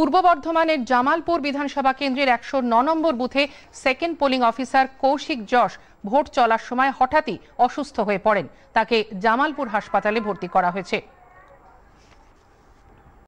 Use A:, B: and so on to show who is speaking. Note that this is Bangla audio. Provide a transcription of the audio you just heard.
A: পূর্ব বর্ধমানের জামালপুর বিধানসভা কেন্দ্রের একশো নম্বর বুথে second polling officer Koushik Jash vote চলার সময় হঠাৎই অসুস্থ হয়ে পড়েন তাকে জামালপুর হাসপাতালে ভর্তি করা হয়েছে